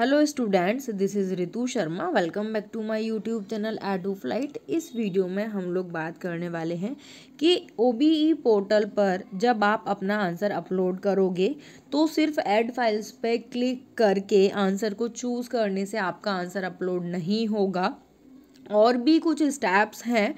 hello students this is Ritu Sharma welcome back to my YouTube channel edu flight इस वीडियो में हम लोग बात करने वाले हैं कि ओ पोर्टल e पर जब आप अपना आंसर अपलोड करोगे तो सिर्फ ऐड फाइल्स पे क्लिक करके आंसर को चूज़ करने से आपका आंसर अपलोड नहीं होगा और भी कुछ स्टेप्स हैं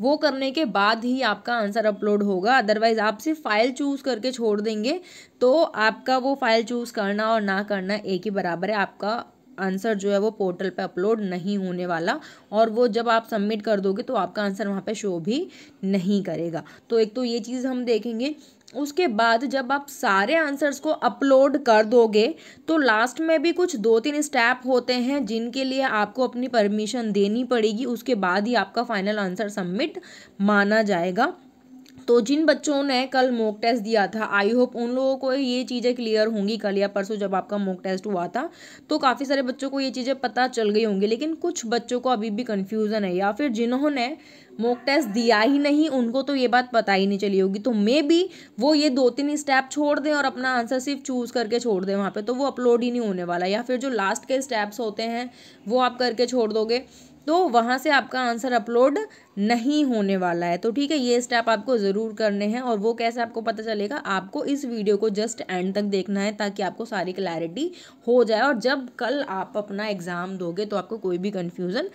वो करने के बाद ही आपका आंसर अपलोड होगा अदरवाइज़ आप सिर्फ फाइल चूज़ करके छोड़ देंगे तो आपका वो फाइल चूज़ करना और ना करना एक ही बराबर है आपका आंसर जो है वो पोर्टल पे अपलोड नहीं होने वाला और वो जब आप सबमिट कर दोगे तो आपका आंसर वहाँ पे शो भी नहीं करेगा तो एक तो ये चीज़ हम देखेंगे उसके बाद जब आप सारे आंसर्स को अपलोड कर दोगे तो लास्ट में भी कुछ दो तीन स्टेप होते हैं जिनके लिए आपको अपनी परमिशन देनी पड़ेगी उसके बाद ही आपका फाइनल आंसर सबमिट माना जाएगा तो जिन बच्चों ने कल मॉक टेस्ट दिया था आई होप उन लोगों को ये चीज़ें क्लियर होंगी कल या परसों जब आपका मॉक टेस्ट हुआ था तो काफ़ी सारे बच्चों को ये चीज़ें पता चल गई होंगी लेकिन कुछ बच्चों को अभी भी कन्फ्यूज़न है या फिर जिन्होंने मॉक टेस्ट दिया ही नहीं उनको तो ये बात पता ही नहीं चली होगी तो मे बी वो ये दो तीन स्टेप छोड़ दें और अपना आंसर सिर्फ चूज़ करके छोड़ दें वहाँ पर तो वो अपलोड ही नहीं होने वाला या फिर जो लास्ट के स्टेप्स होते हैं वो आप करके छोड़ दोगे तो वहाँ से आपका आंसर अपलोड नहीं होने वाला है तो ठीक है ये स्टेप आपको ज़रूर करने हैं और वो कैसे आपको पता चलेगा आपको इस वीडियो को जस्ट एंड तक देखना है ताकि आपको सारी क्लैरिटी हो जाए और जब कल आप अपना एग्ज़ाम दोगे तो आपको कोई भी कन्फ्यूज़न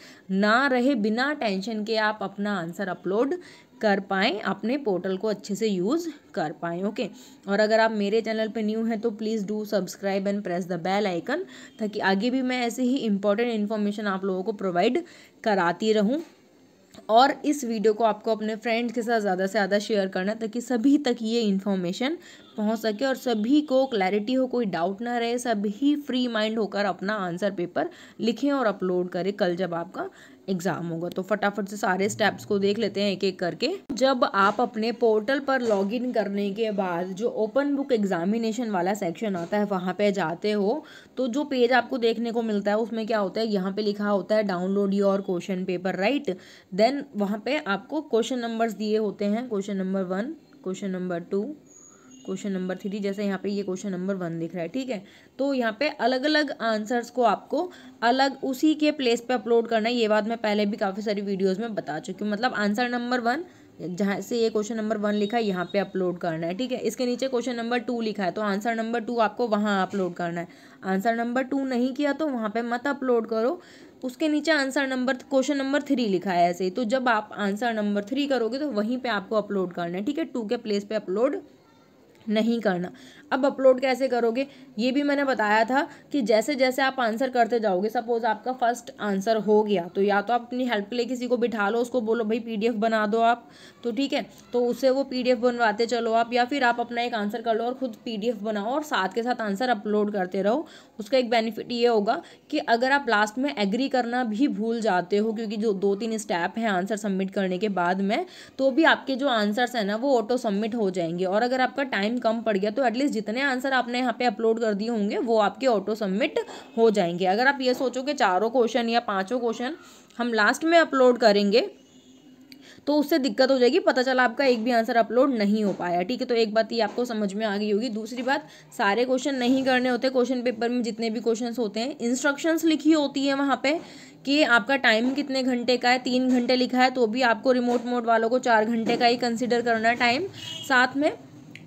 ना रहे बिना टेंशन के आप अपना आंसर अपलोड कर पाएँ अपने पोर्टल को अच्छे से यूज़ कर पाएँ ओके और अगर आप मेरे चैनल पे न्यू हैं तो please do subscribe and press the bell icon ताकि आगे भी मैं ऐसे ही इंपॉर्टेंट इन्फॉर्मेशन आप लोगों को प्रोवाइड कराती रहूँ और इस वीडियो को आपको अपने फ्रेंड्स के साथ ज़्यादा से ज़्यादा शेयर करना ताकि सभी तक ये इन्फॉर्मेशन पहुंच सके और सभी को क्लैरिटी हो कोई डाउट ना रहे सभी फ्री माइंड होकर अपना आंसर पेपर लिखें और अपलोड करें कल जब आपका एग्ज़ाम होगा तो फटाफट से सारे स्टेप्स को देख लेते हैं एक एक करके जब आप अपने पोर्टल पर लॉगिन करने के बाद जो ओपन बुक एग्जामिनेशन वाला सेक्शन आता है वहाँ पे जाते हो तो जो पेज आपको देखने को मिलता है उसमें क्या होता है यहाँ पे लिखा होता है download your question paper right then वहाँ पे आपको क्वेश्चन नंबर्स दिए होते हैं question number one question number two question number three जैसे यहाँ पे ये क्वेश्चन नंबर वन दिख रहा है ठीक है तो यहाँ पे अलग अलग आंसर्स को आपको अलग उसी के प्लेस पे अपलोड करना है ये बात मैं पहले भी काफ़ी सारी वीडियोज़ में बता चुकी हूँ मतलब आंसर नंबर वन जहाँ से ये क्वेश्चन नंबर वन लिखा है यहाँ पे अपलोड करना है ठीक है इसके नीचे क्वेश्चन नंबर टू लिखा है तो आंसर नंबर टू आपको वहाँ अपलोड करना है आंसर नंबर टू नहीं किया तो वहाँ पर मत अपलोड करो उसके नीचे answer number question number three लिखा है ऐसे ही तो जब आप आंसर नंबर थ्री करोगे तो वहीं पे आपको अपलोड करना है ठीक है टू के प्लेस पे अपलोड नहीं करना अब अपलोड कैसे करोगे ये भी मैंने बताया था कि जैसे जैसे आप आंसर करते जाओगे सपोज़ आपका फर्स्ट आंसर हो गया तो या तो आप अपनी हेल्प के लिए किसी को बिठा लो उसको बोलो भाई पीडीएफ बना दो आप तो ठीक है तो उससे वो पीडीएफ बनवाते चलो आप या फिर आप अपना एक आंसर कर लो और ख़ुद पी बनाओ और साथ के साथ आंसर अपलोड करते रहो उसका एक बेनिफिट ये होगा कि अगर आप लास्ट में एग्री करना भी भूल जाते हो क्योंकि जो दो तीन स्टेप हैं आंसर सबमिट करने के बाद में तो भी आपके जो आंसर्स हैं ना वो ऑटो सबमिट हो जाएंगे और अगर आपका टाइम टाइम कम पड़ गया तो एटलीस्ट जितने आंसर आपने यहाँ पे अपलोड कर दिए होंगे वो आपके ऑटो सबमिट हो जाएंगे अगर आप ये सोचो कि चारों क्वेश्चन या पाँचों क्वेश्चन हम लास्ट में अपलोड करेंगे तो उससे दिक्कत हो जाएगी पता चला आपका एक भी आंसर अपलोड नहीं हो पाया ठीक है तो एक बात ये आपको समझ में आ गई होगी दूसरी बात सारे क्वेश्चन नहीं करने होते क्वेश्चन पेपर में जितने भी क्वेश्चन होते हैं इंस्ट्रक्शंस लिखी होती है वहाँ पे कि आपका टाइम कितने घंटे का है तीन घंटे लिखा है तो भी आपको रिमोट मोड वालों को चार घंटे का ही कंसिडर करना है टाइम साथ में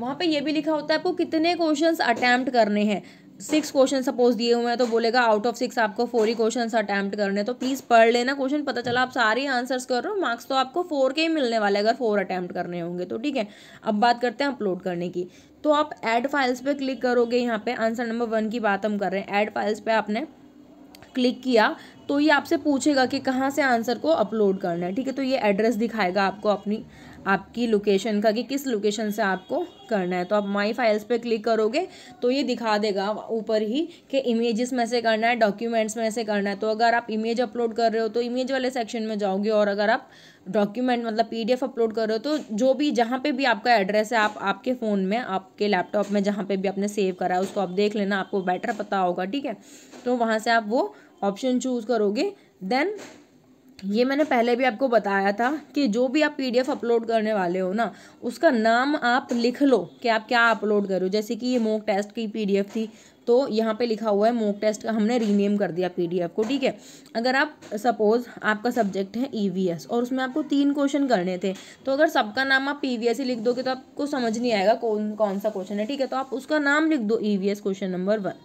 वहाँ पे ये भी लिखा होता है आपको कितने क्वेश्चंस अटैम्प्ट करने हैं सिक्स क्वेश्चन सपोज दिए हुए हैं तो बोलेगा आउट ऑफ सिक्स आपको फोर ही क्वेश्चन अटैम्प्ट करने तो प्लीज़ पढ़ लेना क्वेश्चन पता चला आप सारे आंसर्स कर रहे हो मार्क्स तो आपको फोर के ही मिलने वाले अगर फोर अटैम्प्ट करने होंगे तो ठीक है अब बात करते हैं अपलोड करने की तो आप ऐड फाइल्स पे क्लिक करोगे यहाँ पे आंसर नंबर वन की बात हम कर रहे हैं ऐड फाइल्स पे आपने क्लिक किया तो ये आपसे पूछेगा कि कहाँ से आंसर को अपलोड करना है ठीक है तो ये एड्रेस दिखाएगा आपको अपनी आपकी लोकेशन का कि किस लोकेशन से आपको करना है तो आप माई फाइल्स पे क्लिक करोगे तो ये दिखा देगा ऊपर ही कि इमेजेस में से करना है डॉक्यूमेंट्स में से करना है तो अगर आप इमेज अपलोड कर रहे हो तो इमेज वाले सेक्शन में जाओगे और अगर आप डॉक्यूमेंट मतलब पीडीएफ अपलोड कर रहे हो तो जो भी जहाँ पे भी आपका एड्रेस है आप आपके फ़ोन में आपके लैपटॉप में जहाँ पे भी आपने सेव करा है उसको आप देख लेना आपको बेटर पता होगा ठीक है तो वहाँ से आप वो ऑप्शन चूज करोगे देन ये मैंने पहले भी आपको बताया था कि जो भी आप पीडीएफ अपलोड करने वाले हो ना उसका नाम आप लिख लो कि आप क्या अपलोड करो जैसे कि ये मोक टेस्ट की पीडीएफ थी तो यहाँ पे लिखा हुआ है मोक टेस्ट का हमने रीनेम कर दिया पीडीएफ को ठीक है अगर आप सपोज़ आपका सब्जेक्ट है ईवीएस e और उसमें आपको तीन क्वेश्चन करने थे तो अगर सबका नाम आप पी ही लिख दोगे तो आपको समझ नहीं आएगा कौन कौन सा क्वेश्चन है ठीक है तो आप उसका नाम लिख दो ई question number one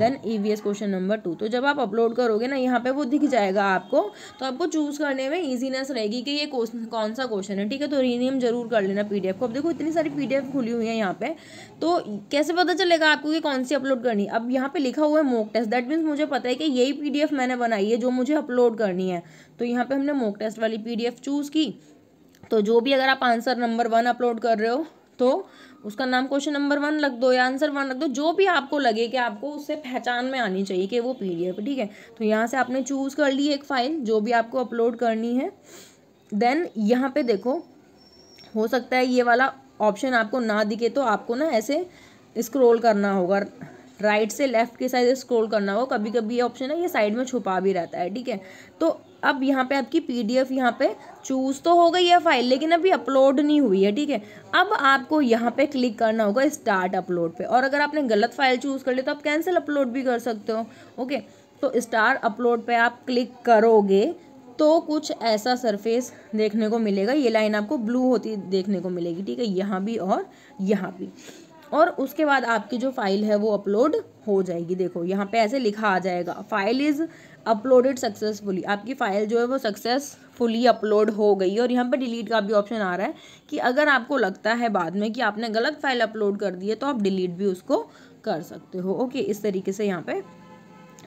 then EVS question number two तो जब आप अपलोड करोगे ना यहाँ पे वो दिख जाएगा आपको तो आपको चूज करने में ईजीनेस रहेगी कि ये कौन सा क्वेश्चन है ठीक है तो रीनेम जरूर कर लेना पीडीएफ को अब देखो इतनी सारी पीडीएफ खुली हुई है यहाँ पे तो कैसे पता चलेगा आपको कि कौन सी अपलोड करनी अब यहाँ पे लिखा हुआ है मोक टेस्ट दैट मीन्स मुझे पता है कि यही पी मैंने बनाई है जो मुझे अपलोड करनी है तो यहाँ पे हमने मोक टेस्ट वाली पी चूज़ की तो जो भी अगर आप आंसर नंबर वन अपलोड कर रहे हो तो उसका नाम क्वेश्चन नंबर वन रख दो या आंसर वन रख दो जो भी आपको लगे कि आपको उससे पहचान में आनी चाहिए कि वो पीडीएफ ठीक है तो यहाँ से आपने चूज़ कर ली एक फ़ाइल जो भी आपको अपलोड करनी है देन यहाँ पे देखो हो सकता है ये वाला ऑप्शन आपको ना दिखे तो आपको ना ऐसे स्क्रोल करना होगा राइट से लेफ्ट के साइड स्क्रोल करना होगा कभी कभी ये ऑप्शन है ये साइड में छुपा भी रहता है ठीक है तो अब यहाँ पे आपकी पीडीएफ यहाँ पे चूज़ तो हो गई है फाइल लेकिन अभी अपलोड नहीं हुई है ठीक है अब आपको यहाँ पे क्लिक करना होगा स्टार्ट अपलोड पे और अगर आपने गलत फाइल चूज़ कर ली तो आप कैंसिल अपलोड भी कर सकते हो ओके तो स्टार अपलोड पे आप क्लिक करोगे तो कुछ ऐसा सरफेस देखने को मिलेगा ये लाइन आपको ब्लू होती देखने को मिलेगी ठीक है यहाँ भी और यहाँ भी और उसके बाद आपकी जो फाइल है वो अपलोड हो जाएगी देखो यहाँ पे ऐसे लिखा आ जाएगा फाइल इज़ अपलोडेड सक्सेसफुली आपकी फाइल जो है वो सक्सेसफुली अपलोड हो गई और यहाँ पर डिलीट का भी ऑप्शन आ रहा है कि अगर आपको लगता है बाद में कि आपने गलत फाइल अपलोड कर दी है तो आप डिलीट भी उसको कर सकते हो ओके इस तरीके से यहाँ पे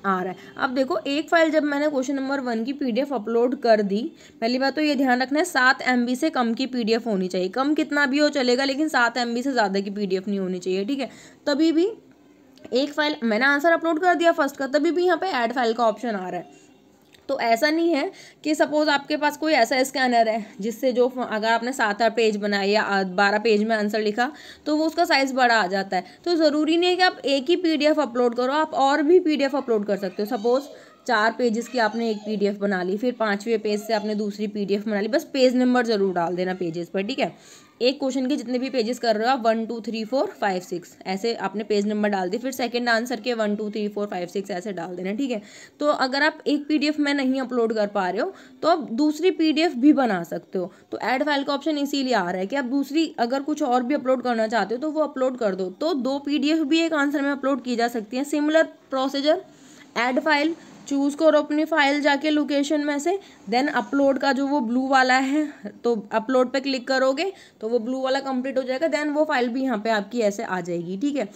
आ रहा है अब देखो एक फाइल जब मैंने क्वेश्चन नंबर वन की पीडीएफ अपलोड कर दी पहली बात तो ये ध्यान रखना है सात एम से कम की पीडीएफ होनी चाहिए कम कितना भी हो चलेगा लेकिन सात एम से ज़्यादा की पीडीएफ नहीं होनी चाहिए ठीक है तभी भी एक फाइल मैंने आंसर अपलोड कर दिया फर्स्ट का तभी भी यहाँ पे ऐड फाइल का ऑप्शन आ रहा है तो ऐसा नहीं है कि सपोज़ आपके पास कोई ऐसा स्कैनर है जिससे जो अगर आपने सात आठ पेज बनाए या बारह पेज में आंसर लिखा तो वो उसका साइज़ बड़ा आ जाता है तो ज़रूरी नहीं है कि आप एक ही पीडीएफ अपलोड करो आप और भी पीडीएफ अपलोड कर सकते हो सपोज़ चार पेजेस की आपने एक पीडीएफ बना ली फिर पाँचवें पेज से आपने दूसरी पीडीएफ बना ली बस पेज नंबर ज़रूर डाल देना पेजेस पर ठीक है एक क्वेश्चन के जितने भी पेजेस कर रहे हो आप one two three four five six ऐसे आपने पेज नंबर डाल दिए फिर सेकंड आंसर के one two three four five six ऐसे डाल देना ठीक है तो अगर आप एक पीडीएफ में नहीं अपलोड कर पा रहे हो तो आप दूसरी पीडीएफ भी बना सकते हो तो एड फाइल का ऑप्शन इसीलिए आ रहा है कि आप दूसरी अगर कुछ और भी अपलोड करना चाहते हो तो वो अपलोड कर दो तो दो पी भी एक आंसर में अपलोड की जा सकती है similar procedure add file choose करो अपनी फाइल जाके लोकेशन में से देन अपलोड का जो वो ब्लू वाला है तो अपलोड पे क्लिक करोगे तो वो ब्लू वाला कंप्लीट हो जाएगा देन वो फाइल भी यहाँ पे आपकी ऐसे आ जाएगी ठीक है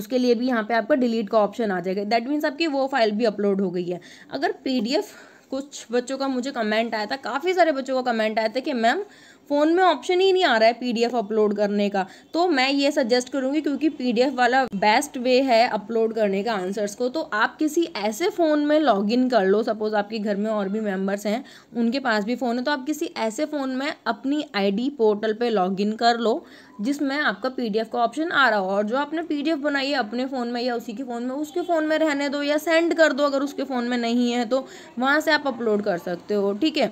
उसके लिए भी यहाँ पे आपका डिलीट का ऑप्शन आ जाएगा दैट मीन्स आपकी वो फाइल भी अपलोड हो गई है अगर पी कुछ बच्चों का मुझे कमेंट आया था काफ़ी सारे बच्चों का कमेंट आया था कि मैम फ़ोन में ऑप्शन ही नहीं आ रहा है पीडीएफ अपलोड करने का तो मैं ये सजेस्ट करूँगी क्योंकि पीडीएफ वाला बेस्ट वे है अपलोड करने का आंसर्स को तो आप किसी ऐसे फ़ोन में लॉगिन कर लो सपोज़ आपके घर में और भी मेम्बर्स हैं उनके पास भी फ़ोन है तो आप किसी ऐसे फ़ोन में अपनी आईडी पोर्टल पे लॉगिन कर लो जिसमें आपका पीडीएफ का ऑप्शन आ रहा हो और जो आपने पीडीएफ बनाई है अपने फ़ोन में या उसी के फ़ोन में उसके फ़ोन में रहने दो या सेंड कर दो अगर उसके फ़ोन में नहीं है तो वहाँ से आप अपलोड कर सकते हो ठीक है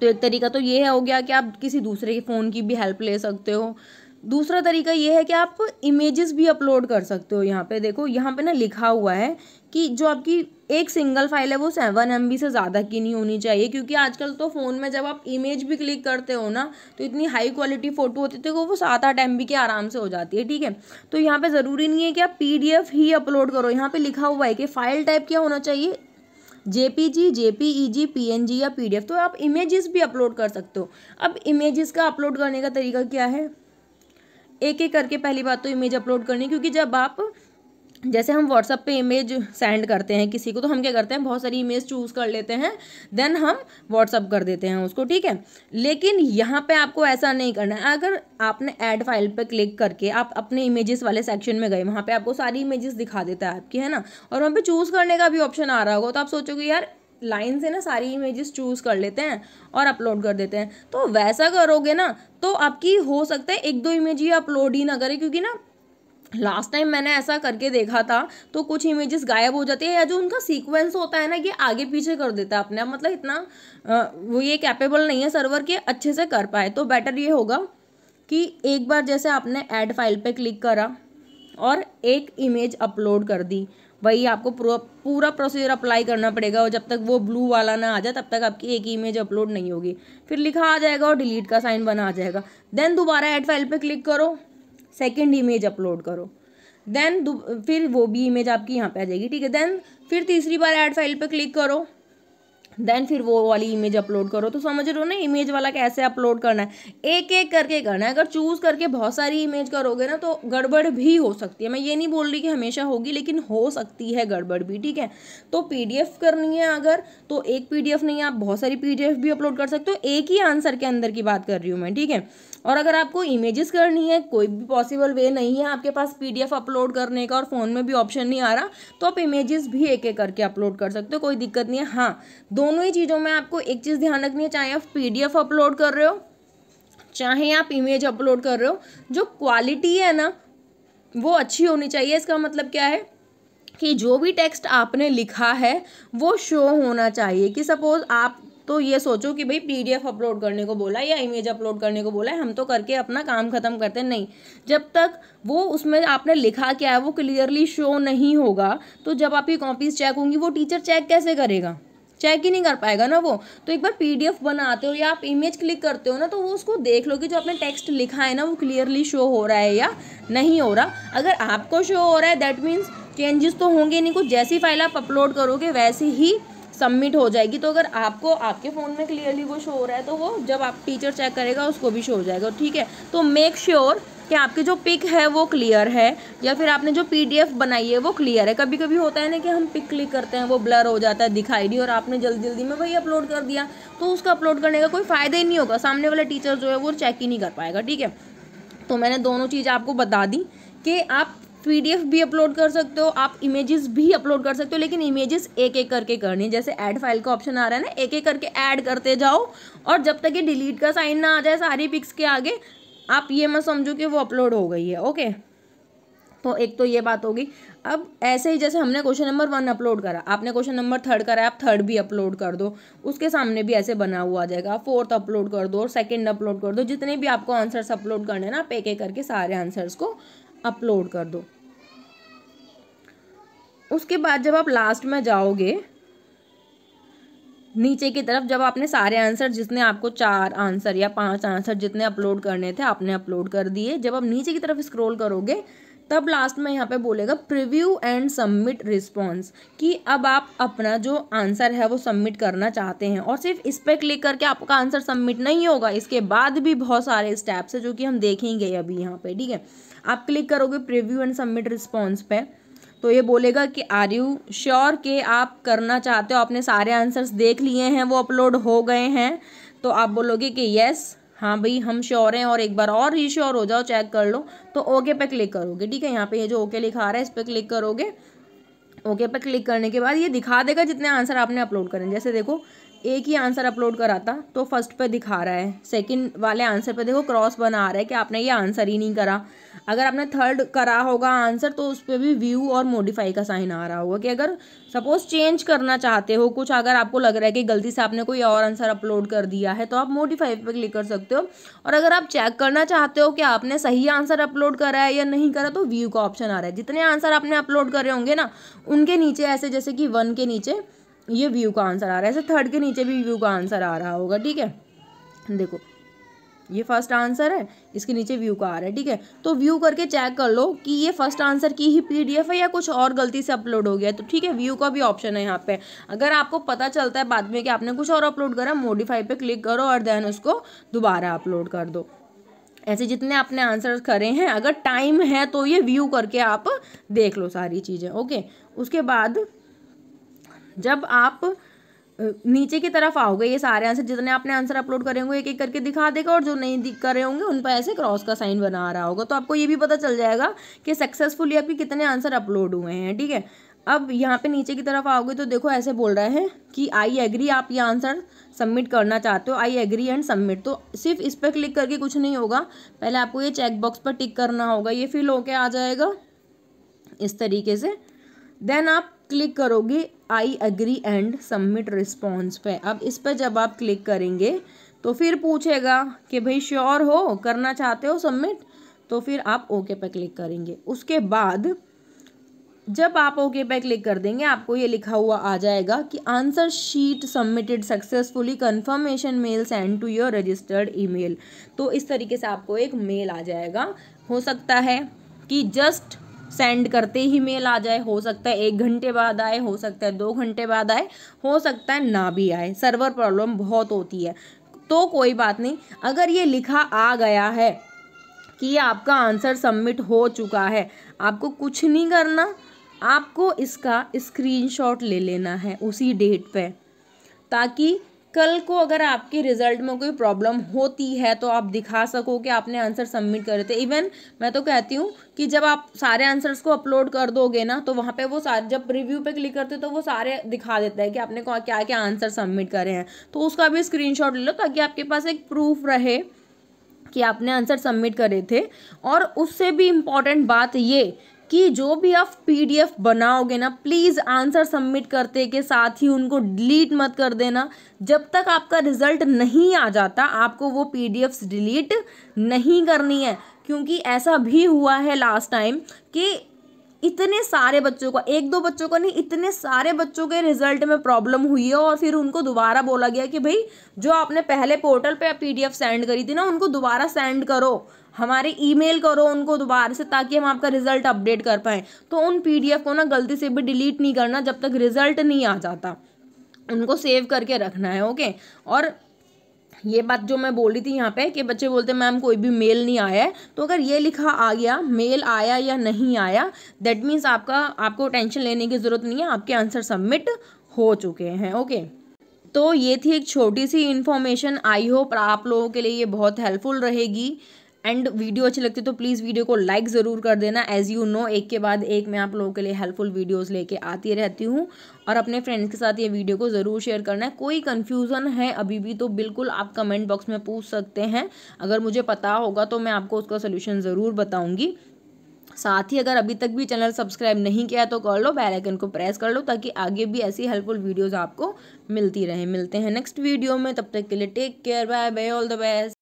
तो एक तरीका तो ये हो गया कि आप किसी दूसरे के फ़ोन की भी हेल्प ले सकते हो दूसरा तरीका ये है कि आप इमेजेस भी अपलोड कर सकते हो यहाँ पे देखो यहाँ पे ना लिखा हुआ है कि जो आपकी एक सिंगल फाइल है वो सेवन एम से ज़्यादा की नहीं होनी चाहिए क्योंकि आजकल तो फ़ोन में जब आप इमेज भी क्लिक करते हो ना तो इतनी हाई क्वालिटी फ़ोटो होती थी तो वो सात आठ एम के आराम से हो जाती है ठीक है तो यहाँ पे ज़रूरी नहीं है कि आप पी ही अपलोड करो यहाँ पे लिखा हुआ है कि फ़ाइल टाइप क्या होना चाहिए जेपीजी जेपीईजी पीएनजी या पीडीएफ तो आप इमेजेस भी अपलोड कर सकते हो अब इमेजेस का अपलोड करने का तरीका क्या है एक एक करके पहली बात तो इमेज अपलोड करनी क्योंकि जब आप जैसे हम व्हाट्सअप पे इमेज सेंड करते हैं किसी को तो हम क्या करते हैं बहुत सारी इमेज चूज़ कर लेते हैं देन हम व्हाट्सअप कर देते हैं उसको ठीक है लेकिन यहाँ पे आपको ऐसा नहीं करना है अगर आपने ऐड फाइल पे क्लिक करके आप अपने इमेजेस वाले सेक्शन में गए वहाँ पे आपको सारी इमेजेस दिखा देता है आपकी है ना और वहाँ पर चूज़ करने का भी ऑप्शन आ रहा होगा तो आप सोचोगे यार लाइन से ना सारी इमेजेस चूज़ कर लेते हैं और अपलोड कर देते हैं तो वैसा करोगे ना तो आपकी हो सकता है एक दो इमेज ही अपलोड ही ना करें क्योंकि ना लास्ट टाइम मैंने ऐसा करके देखा था तो कुछ इमेजेस गायब हो जाती है या जो उनका सीक्वेंस होता है ना ये आगे पीछे कर देता है अपने आप मतलब इतना वो ये कैपेबल नहीं है सर्वर के अच्छे से कर पाए तो बेटर ये होगा कि एक बार जैसे आपने ऐड फाइल पे क्लिक करा और एक इमेज अपलोड कर दी वही आपको पूरा प्रोसीजर अप्लाई करना पड़ेगा और जब तक वो ब्लू वाला ना आ जाए तब तक आपकी एक इमेज अपलोड नहीं होगी फिर लिखा आ जाएगा और डिलीट का साइन बना आ जाएगा देन दोबारा ऐड फाइल पे क्लिक करो सेकेंड इमेज अपलोड करो देन फिर वो भी इमेज आपकी यहाँ पे आ जाएगी ठीक है देन फिर तीसरी बार ऐड फाइल पे क्लिक करो देन फिर वो वाली इमेज अपलोड करो तो समझ रहे हो ना इमेज वाला कैसे अपलोड करना है एक एक करके करना है अगर चूज़ करके बहुत सारी इमेज करोगे ना तो गड़बड़ भी हो सकती है मैं ये नहीं बोल रही कि हमेशा होगी लेकिन हो सकती है गड़बड़ भी ठीक है तो पीडीएफ करनी है अगर तो एक पीडीएफ नहीं आप बहुत सारी पीडीएफ भी अपलोड कर सकते हो एक ही आंसर के अंदर की बात कर रही हूँ मैं ठीक है और अगर आपको इमेजेस करनी है कोई भी पॉसिबल वे नहीं है आपके पास पीडीएफ अपलोड करने का और फ़ोन में भी ऑप्शन नहीं आ रहा तो आप इमेजेस भी एक एक करके अपलोड कर सकते हो कोई दिक्कत नहीं है हाँ दोनों ही चीज़ों में आपको एक चीज़ ध्यान रखनी है चाहे आप पी अपलोड कर रहे हो चाहे आप इमेज अपलोड कर रहे हो जो क्वालिटी है ना वो अच्छी होनी चाहिए इसका मतलब क्या है कि जो भी टेक्स्ट आपने लिखा है वो शो होना चाहिए कि सपोज़ आप तो ये सोचो कि भाई पीडीएफ अपलोड करने को बोला या इमेज अपलोड करने को बोला है हम तो करके अपना काम ख़त्म करते नहीं जब तक वो उसमें आपने लिखा क्या है वो क्लियरली शो नहीं होगा तो जब आपकी कॉपीज़ चेक होंगी वो टीचर चेक कैसे करेगा चेक ही नहीं कर पाएगा ना वो तो एक बार पीडीएफ बनाते हो या आप इमेज क्लिक करते हो ना तो वो उसको देख लो कि जो आपने टेक्स्ट लिखा है ना वो क्लियरली शो हो रहा है या नहीं हो रहा अगर आपको शो हो रहा है दैट मीन्स चेंजेस तो होंगे नहीं कुछ जैसी फाइल आप अपलोड करोगे वैसे ही सबमिट हो जाएगी तो अगर आपको आपके फ़ोन में क्लियरली वो शो हो रहा है तो वो जब आप टीचर चेक करेगा उसको भी शो हो जाएगा ठीक है तो मेक श्योर sure कि आपकी जो पिक है वो क्लियर है या फिर आपने जो पीडीएफ बनाई है वो क्लियर है कभी कभी होता है ना कि हम पिक क्लिक करते हैं वो ब्लर हो जाता है दिखाई नहीं और आपने जल्दी जल्दी में वही अपलोड कर दिया तो उसका अपलोड करने का कोई फ़ायदा ही नहीं होगा सामने वाला टीचर जो है वो चेक ही नहीं कर पाएगा ठीक है तो मैंने दोनों चीज़ आपको बता दी कि आप पीडीएफ भी अपलोड कर सकते हो आप इमेजेस भी अपलोड कर सकते हो लेकिन इमेजेस एक एक करके करनी है जैसे ऐड फाइल का ऑप्शन आ रहा है ना एक एक करके ऐड करते जाओ और जब तक ये डिलीट का साइन ना आ जाए सारी पिक्स के आगे आप ये मत समझो कि वो अपलोड हो गई है ओके तो एक तो ये बात होगी अब ऐसे ही जैसे हमने क्वेश्चन नंबर वन अपलोड करा आपने क्वेश्चन नंबर थर्ड करा आप थर्ड भी अपलोड कर दो उसके सामने भी ऐसे बना हुआ आ जाएगा फोर्थ अपलोड कर दो और सेकेंड अपलोड कर दो जितने भी आपको आंसर्स अपलोड करने ना आप एक एक करके सारे आंसर्स को अपलोड कर दो उसके बाद जब आप लास्ट में जाओगे नीचे की तरफ जब आपने सारे आंसर जितने आपको चार आंसर या पांच आंसर जितने अपलोड करने थे आपने अपलोड कर दिए जब आप नीचे की तरफ स्क्रॉल करोगे तब लास्ट में यहाँ पे बोलेगा प्रिव्यू एंड सबमिट रिस्पॉन्स कि अब आप अपना जो आंसर है वो सबमिट करना चाहते हैं और सिर्फ इस पर क्लिक करके आपका आंसर सबमिट नहीं होगा इसके बाद भी बहुत सारे स्टेप्स है जो कि हम देखेंगे अभी यहाँ पे ठीक है आप क्लिक करोगे प्रिव्यू एंड सबमिट रिस्पॉन्स पे तो ये बोलेगा कि आर यू श्योर के आप करना चाहते हो आपने सारे आंसर्स देख लिए हैं वो अपलोड हो गए हैं तो आप बोलोगे कि येस हाँ भाई हम श्योर हैं और एक बार और ही श्योर हो जाओ चेक कर लो तो ओके पे क्लिक करोगे ठीक है यहाँ पे ये जो ओके लिखा आ रहा है इस पर क्लिक करोगे ओके पर क्लिक करने के बाद ये दिखा देगा जितने आंसर आपने अपलोड करें जैसे देखो एक ही आंसर अपलोड करा था तो फर्स्ट पे दिखा रहा है सेकंड वाले आंसर पे देखो क्रॉस बना आ रहा है कि आपने ये आंसर ही नहीं करा अगर आपने थर्ड करा होगा आंसर तो उस पर भी व्यू और मॉडिफाई का साइन आ रहा होगा कि अगर सपोज चेंज करना चाहते हो कुछ अगर आपको लग रहा है कि गलती से आपने कोई और आंसर अपलोड कर दिया है तो आप मोडिफाई पर क्लिक कर सकते हो और अगर आप चेक करना चाहते हो कि आपने सही आंसर अपलोड करा है या नहीं करा तो व्यू का ऑप्शन आ रहा है जितने आंसर आपने अपलोड करे होंगे ना उनके नीचे ऐसे जैसे कि वन के नीचे ये व्यू का आंसर आ रहा है ऐसे थर्ड के नीचे भी व्यू का आंसर आ रहा होगा ठीक है देखो ये फर्स्ट आंसर है इसके नीचे व्यू का आ रहा है ठीक है तो व्यू करके चेक कर लो कि ये फर्स्ट आंसर की ही पीडीएफ है या कुछ और गलती से अपलोड हो गया तो ठीक है व्यू का भी ऑप्शन है यहाँ पे अगर आपको पता चलता है बाद में कि आपने कुछ और अपलोड करा मोडिफाई पे क्लिक करो और देन उसको दोबारा अपलोड कर दो ऐसे जितने आपने आंसर करे हैं अगर टाइम है तो ये व्यू करके आप देख लो सारी चीज़ें ओके उसके बाद जब आप नीचे की तरफ आओगे ये सारे आंसर जितने आपने आंसर अपलोड करे होंगे एक एक करके दिखा देगा और जो नहीं दिख रहे होंगे उन पर ऐसे क्रॉस का साइन बना रहा होगा तो आपको ये भी पता चल जाएगा कि सक्सेसफुली आपके कितने आंसर अपलोड हुए हैं ठीक है अब यहाँ पे नीचे की तरफ आओगे तो देखो ऐसे बोल रहा है कि आई एग्री आप ये आंसर सबमिट करना चाहते हो आई एग्री एंड सबमिट तो सिर्फ इस पर क्लिक करके कुछ नहीं होगा पहले आपको ये चेकबॉक्स पर टिक करना होगा ये फिल होके आ जाएगा इस तरीके से देन आप क्लिक करोगे I agree and submit response पे अब इस पर जब आप क्लिक करेंगे तो फिर पूछेगा कि भाई श्योर हो करना चाहते हो सबमिट तो फिर आप ओके पे क्लिक करेंगे उसके बाद जब आप ओके पे क्लिक कर देंगे आपको ये लिखा हुआ आ जाएगा कि answer sheet submitted successfully confirmation mail send to your registered email तो इस तरीके से आपको एक मेल आ जाएगा हो सकता है कि जस्ट सेंड करते ही मेल आ जाए हो सकता है एक घंटे बाद आए हो सकता है दो घंटे बाद आए हो सकता है ना भी आए सर्वर प्रॉब्लम बहुत होती है तो कोई बात नहीं अगर ये लिखा आ गया है कि आपका आंसर सबमिट हो चुका है आपको कुछ नहीं करना आपको इसका स्क्रीनशॉट ले लेना है उसी डेट पे ताकि कल को अगर आपके रिजल्ट में कोई प्रॉब्लम होती है तो आप दिखा सको कि आपने आंसर सबमिट करे थे इवन मैं तो कहती हूँ कि जब आप सारे आंसर्स को अपलोड कर दोगे ना तो वहाँ पे वो सारे जब रिव्यू पे क्लिक करते तो वो सारे दिखा देता है कि आपने क्या क्या, आंसर सबमिट करे हैं तो उसका भी स्क्रीन ले लो ताकि आपके पास एक प्रूफ रहे कि आपने आंसर सबमिट करे थे और उससे भी इम्पॉर्टेंट बात ये कि जो भी आप पीडीएफ बनाओगे ना प्लीज़ आंसर सबमिट करते के साथ ही उनको डिलीट मत कर देना जब तक आपका रिज़ल्ट नहीं आ जाता आपको वो पीडीएफ्स डिलीट नहीं करनी है क्योंकि ऐसा भी हुआ है लास्ट टाइम कि इतने सारे बच्चों का एक दो बच्चों का नहीं इतने सारे बच्चों के रिजल्ट में प्रॉब्लम हुई है और फिर उनको दोबारा बोला गया कि भाई जो आपने पहले पोर्टल पे पीडीएफ सेंड करी थी ना उनको दोबारा सेंड करो हमारे ईमेल करो उनको दोबारा से ताकि हम आपका रिजल्ट अपडेट कर पाएँ तो उन पी को ना गलती से भी डिलीट नहीं करना जब तक रिजल्ट नहीं आ जाता उनको सेव करके रखना है ओके और ये बात जो मैं बोल रही थी यहाँ पे कि बच्चे बोलते मैम कोई भी मेल नहीं आया है तो अगर ये लिखा आ गया मेल आया या नहीं आया दैट मीन्स आपका आपको टेंशन लेने की ज़रूरत नहीं है आपके आंसर सबमिट हो चुके हैं ओके तो ये थी एक छोटी सी इन्फॉर्मेशन आई होप आप लोगों के लिए ये बहुत हेल्पफुल रहेगी एंड वीडियो अच्छी लगती है तो प्लीज़ वीडियो को लाइक ज़रूर कर देना एज़ यू नो एक के बाद एक मैं आप लोगों के लिए हेल्पफुल वीडियोस लेके आती रहती हूँ और अपने फ्रेंड्स के साथ ये वीडियो को ज़रूर शेयर करना है कोई कन्फ्यूज़न है अभी भी तो बिल्कुल आप कमेंट बॉक्स में पूछ सकते हैं अगर मुझे पता होगा तो मैं आपको उसका सोल्यूशन ज़रूर बताऊँगी साथ ही अगर अभी तक भी चैनल सब्सक्राइब नहीं किया तो कर लो बेल आइकन को प्रेस कर लो ताकि आगे भी ऐसी हेल्पफुल वीडियोस आपको मिलती रहे मिलते हैं नेक्स्ट वीडियो में तब तक के लिए take care bye bye all the best